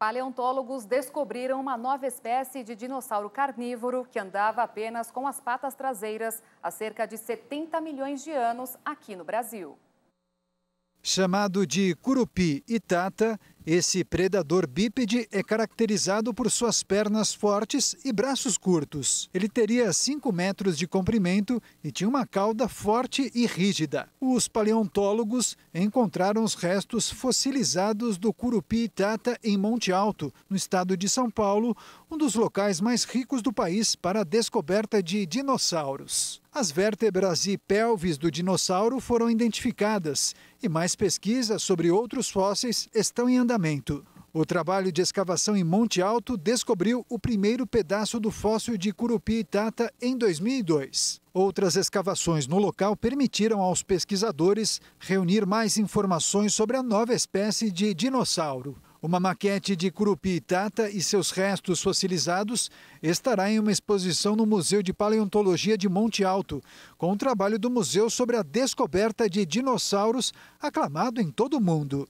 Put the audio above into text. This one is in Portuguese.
Paleontólogos descobriram uma nova espécie de dinossauro carnívoro que andava apenas com as patas traseiras há cerca de 70 milhões de anos aqui no Brasil. Chamado de curupi itata, esse predador bípede é caracterizado por suas pernas fortes e braços curtos. Ele teria 5 metros de comprimento e tinha uma cauda forte e rígida. Os paleontólogos encontraram os restos fossilizados do Curupi-Itata em Monte Alto, no estado de São Paulo, um dos locais mais ricos do país para a descoberta de dinossauros. As vértebras e pelvis do dinossauro foram identificadas e mais pesquisas sobre outros fósseis estão em andamento andamento. O trabalho de escavação em Monte Alto descobriu o primeiro pedaço do fóssil de curupi tata em 2002. Outras escavações no local permitiram aos pesquisadores reunir mais informações sobre a nova espécie de dinossauro. Uma maquete de curupi tata e seus restos fossilizados estará em uma exposição no Museu de Paleontologia de Monte Alto, com o um trabalho do museu sobre a descoberta de dinossauros aclamado em todo o mundo.